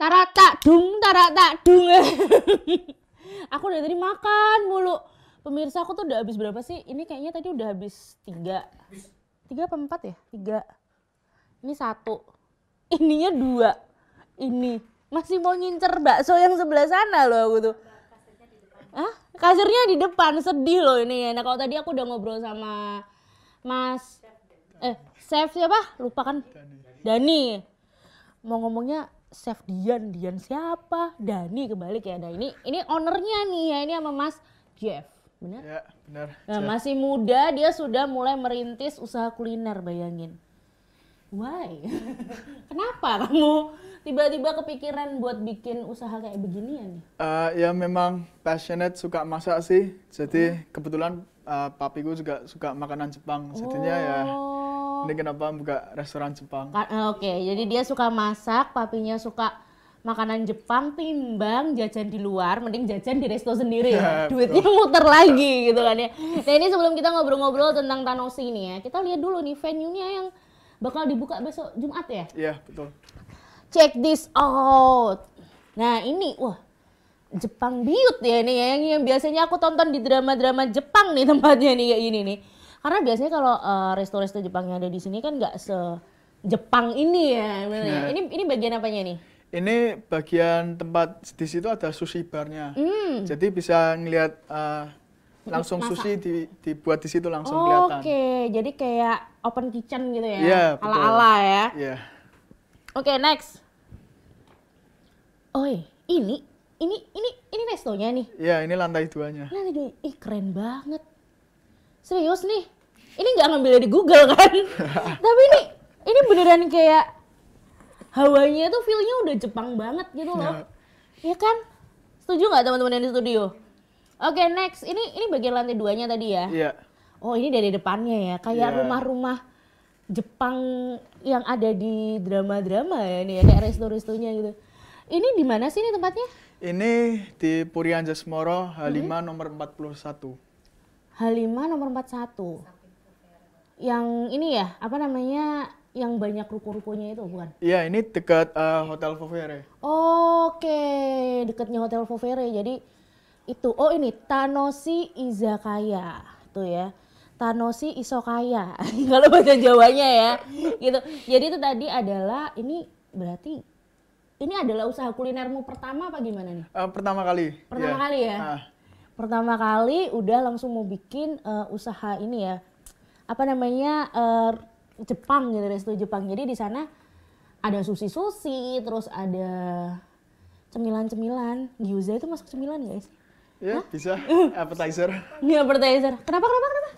tarak tak dung tarak tak dung aku udah tadi makan mulu pemirsa aku tuh udah habis berapa sih ini kayaknya tadi udah habis tiga tiga apa empat ya tiga ini satu ininya dua ini masih mau ngincer bakso yang sebelah sana loh aku tuh ah kasurnya di depan sedih loh ini ya. nah kalau tadi aku udah ngobrol sama mas eh chef siapa lupa kan Dani mau ngomongnya Chef Dian, Dian siapa? Dani kebalik ya. Dani ini ini ownernya nih ya ini sama Mas Jeff. Benar? Ya, benar. Nah, masih muda dia sudah mulai merintis usaha kuliner, bayangin. Why? Kenapa kamu tiba-tiba kepikiran buat bikin usaha kayak beginian? Uh, ya memang passionate suka masak sih. Jadi hmm. kebetulan uh, papiku juga suka makanan Jepang. Jadinya ya oh. ya Oh. Dia kenapa buka restoran Jepang? Eh, oke, okay. jadi dia suka masak, papinya suka makanan Jepang timbang jajan di luar mending jajan di resto sendiri ya, duitnya betul. muter lagi gitu kan ya nah ini sebelum kita ngobrol-ngobrol tentang Tanosi ini ya kita lihat dulu nih venue-nya yang bakal dibuka besok Jumat ya iya betul check this out nah ini wah Jepang biut ya ini ya yang, yang biasanya aku tonton di drama-drama Jepang nih tempatnya nih kayak ini nih karena biasanya kalau uh, resto-resto Jepang yang ada di sini kan nggak se Jepang ini ya, nah, Ini ini bagian apanya nih? Ini bagian tempat di situ ada sushi barnya. Hmm. Jadi bisa ngelihat uh, langsung Masa. sushi di, dibuat di situ langsung oh, kelihatan. Oke, okay. jadi kayak open kitchen gitu ya. Yeah, iya, Ala-ala ya. Yeah. Oke, okay, next. Oi, ini ini ini ini restonya nih. Iya, yeah, ini lantai duanya. Lantai dua. Ih, keren banget serius nih ini nggak ngambil dari Google kan tapi ini ini beneran kayak hawanya tuh feelnya udah Jepang banget gitu loh ya kan setuju nggak teman-teman yang di studio oke okay, next ini ini bagian lantai duanya tadi ya yeah. oh ini dari depannya ya kayak rumah iya. rumah-rumah Jepang yang ada di drama-drama ya ini ya kayak resto-restonya gitu ini di mana sih ini tempatnya ini di Purianjasmoro Jasmoro h hmm. nomor 41 H5 nomor 41. Yang ini ya, apa namanya? Yang banyak ruko-rukonya itu bukan? Iya, ini dekat uh, Hotel Fovere. Oke, dekatnya Hotel Fovere. Jadi itu oh ini Tanosi Izakaya tuh ya. Tanosi Isokaya kalau baca Jawanya ya. gitu. Jadi itu tadi adalah ini berarti ini adalah usaha kulinermu pertama apa gimana nih? Uh, pertama kali. Pertama yeah. kali ya. Uh pertama kali udah langsung mau bikin uh, usaha ini ya apa namanya uh, Jepang gitu resto Jepang jadi di sana ada sushi sushi terus ada cemilan-cemilan gyoza itu masuk cemilan guys ya Hah? bisa uh. appetizer ini appetizer kenapa kenapa kenapa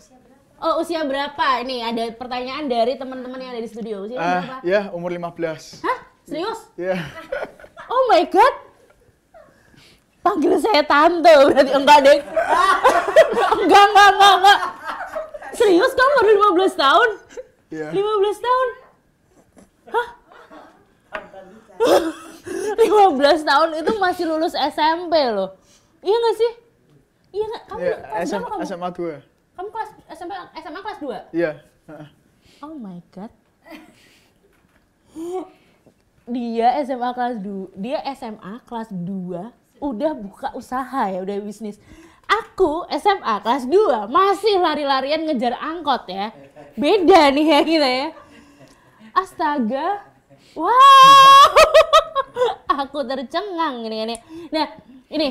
Oh usia berapa? Ini ada pertanyaan dari teman-teman yang ada di studio. Usia uh, berapa? Ya umur 15. Hah? Serius? Iya. Yeah. oh my god panggil saya tante berarti enggak deh enggak enggak enggak enggak serius kamu baru 15 tahun yeah. Iya. 15 tahun hah 15 tahun itu masih lulus SMP loh iya gak sih iya gak? kamu yeah, SM, kamu? SMA gue kamu kelas SMP SMA kelas 2? iya yeah. oh my god dia SMA kelas 2 dia SMA kelas 2 udah buka usaha ya, udah bisnis. Aku SMA kelas 2 masih lari-larian ngejar angkot ya. Beda nih ya kita ya. Astaga. Wow. aku tercengang gini-gini. Nah, ini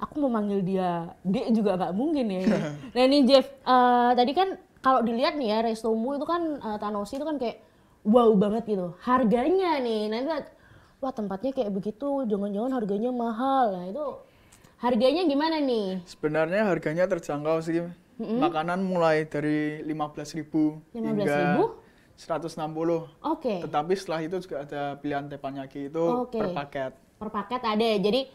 aku mau manggil dia D juga gak mungkin ya. Nah ini Jeff, uh, tadi kan kalau dilihat nih ya restomu itu kan uh, eh, Tanosi itu kan kayak wow banget gitu. Harganya nih, nanti wah tempatnya kayak begitu, jangan-jangan harganya mahal. Nah itu harganya gimana nih? Sebenarnya harganya terjangkau sih. Mm-hmm. Makanan mulai dari 15.000 ribu 15 hingga ribu? 160. Oke. Okay. Tetapi setelah itu juga ada pilihan teppanyaki itu okay. per paket. Per paket ada. ya? Jadi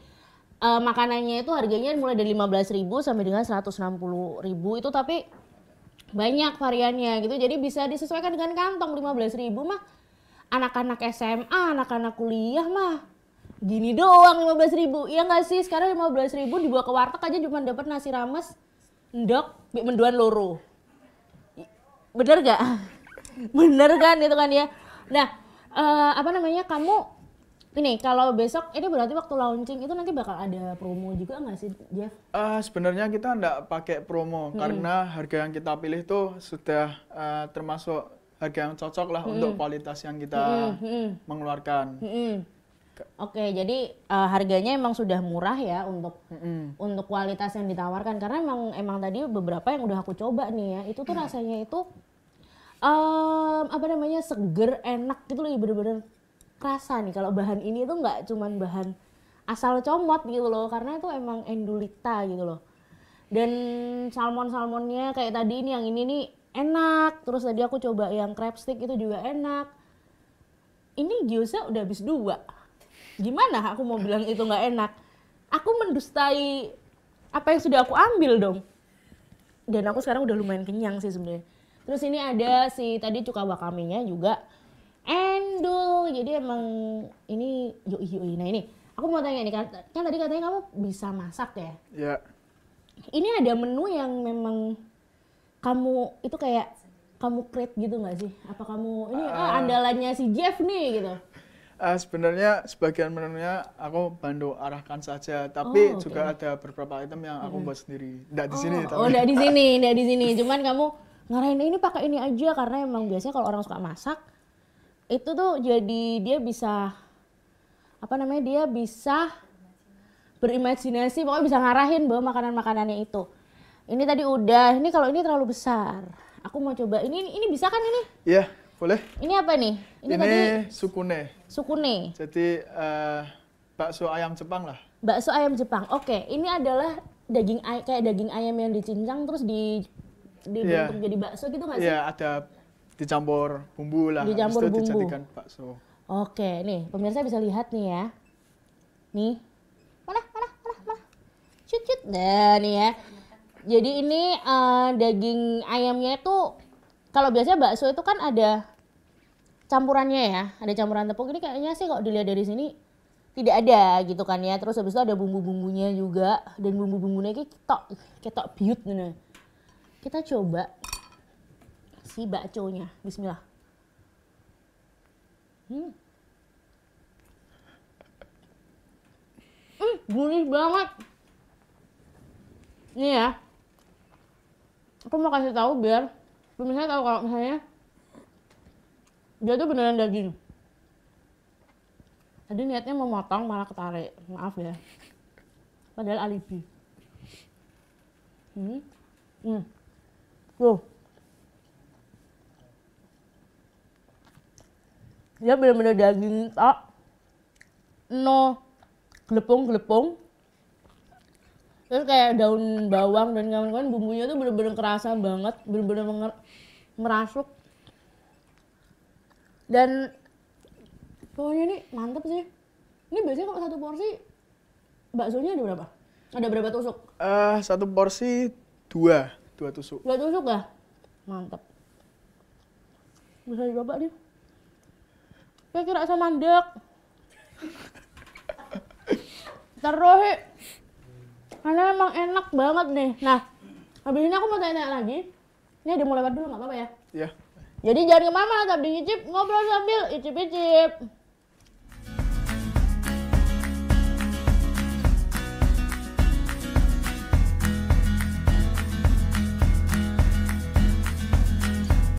uh, makanannya itu harganya mulai dari 15.000 sampai dengan 160.000 itu tapi banyak variannya gitu. Jadi bisa disesuaikan dengan kantong 15.000 mah anak-anak SMA, anak-anak kuliah mah gini doang belas ribu. Iya nggak sih? Sekarang belas ribu dibawa ke warteg aja cuma dapat nasi rames, endok, menduan loro. Bener gak? Bener kan itu kan ya? Nah, uh, apa namanya kamu ini kalau besok ini berarti waktu launching itu nanti bakal ada promo juga nggak sih Jeff? Uh, Sebenarnya kita nggak pakai promo hmm. karena harga yang kita pilih tuh sudah uh, termasuk harga yang cocok lah hmm. untuk kualitas yang kita mm hmm. mengeluarkan. Hmm. Oke, okay, jadi uh, harganya emang sudah murah ya untuk mm. untuk kualitas yang ditawarkan karena emang emang tadi beberapa yang udah aku coba nih ya itu tuh rasanya itu um, apa namanya seger enak gitu loh ya, bener-bener kerasa nih kalau bahan ini tuh nggak cuman bahan asal comot gitu loh karena itu emang endulita gitu loh dan salmon salmonnya kayak tadi ini yang ini nih enak terus tadi aku coba yang crab stick itu juga enak ini giusnya udah habis dua gimana aku mau bilang itu nggak enak aku mendustai apa yang sudah aku ambil dong dan aku sekarang udah lumayan kenyang sih sebenarnya terus ini ada si tadi cuka wakaminya juga endul jadi emang ini yuk yoi nah ini aku mau tanya nih kan, kan tadi katanya kamu bisa masak ya ya ini ada menu yang memang kamu itu kayak kamu create gitu nggak sih? Apa kamu ini uh, oh, andalannya si Jeff nih gitu? Uh, sebenarnya sebagian menunya aku bantu arahkan saja, tapi oh, okay. juga ada beberapa item yang aku hmm. buat sendiri. Nggak di oh, sini. Tapi. Oh, nggak di sini, nggak di sini. Cuman kamu ngarahin ini pakai ini aja karena emang biasanya kalau orang suka masak itu tuh jadi dia bisa apa namanya dia bisa berimajinasi pokoknya bisa ngarahin bahwa makanan makanannya itu ini tadi udah. Ini kalau ini terlalu besar. Aku mau coba. Ini ini bisa kan ini? Iya, boleh. Ini apa nih? Ini, ini tadi sukune. Sukune. Jadi uh, bakso ayam Jepang lah. Bakso ayam Jepang. Oke, ini adalah daging ay kayak daging ayam yang dicincang terus di dibentuk iya. yeah. jadi bakso gitu nggak iya, sih? Iya, yeah, ada dicampur bumbu lah. Dicampur Habis itu bumbu. dijadikan bakso. Oke, nih pemirsa bisa lihat nih ya. Nih. Mana, mana, mana, mana. Cut, cut. Nah, nih ya. Jadi ini uh, daging ayamnya itu kalau biasanya bakso itu kan ada campurannya ya, ada campuran tepung. Ini kayaknya sih kalau dilihat dari sini tidak ada gitu kan ya. Terus habis itu ada bumbu-bumbunya juga dan bumbu-bumbunya kayak ketok, ketok biut nih. Gitu. Kita coba si baconya Bismillah. Hmm. Hmm, gurih banget. Ini ya, aku mau kasih tahu biar pemirsa tahu kalau misalnya dia tuh beneran daging. Tadi niatnya mau motong malah ketarik, maaf ya. Padahal alibi. Hmm. Hmm. Tuh. Dia bener-bener daging tak, No gelepung-gelepung terus kayak daun bawang dan kawan-kawan bumbunya tuh bener-bener kerasa banget bener-bener merasuk dan pokoknya ini mantep sih ini biasanya kalau satu porsi baksonya ada berapa ada berapa tusuk eh uh, satu porsi dua dua tusuk dua tusuk ya mantep bisa dibawa nih kayak kira sama mandek terus karena emang enak banget nih nah habis ini aku mau tanya-tanya lagi ini ada mulai dulu nggak apa-apa ya iya jadi jangan kemana-mana tetap ngicip ngobrol sambil icip-icip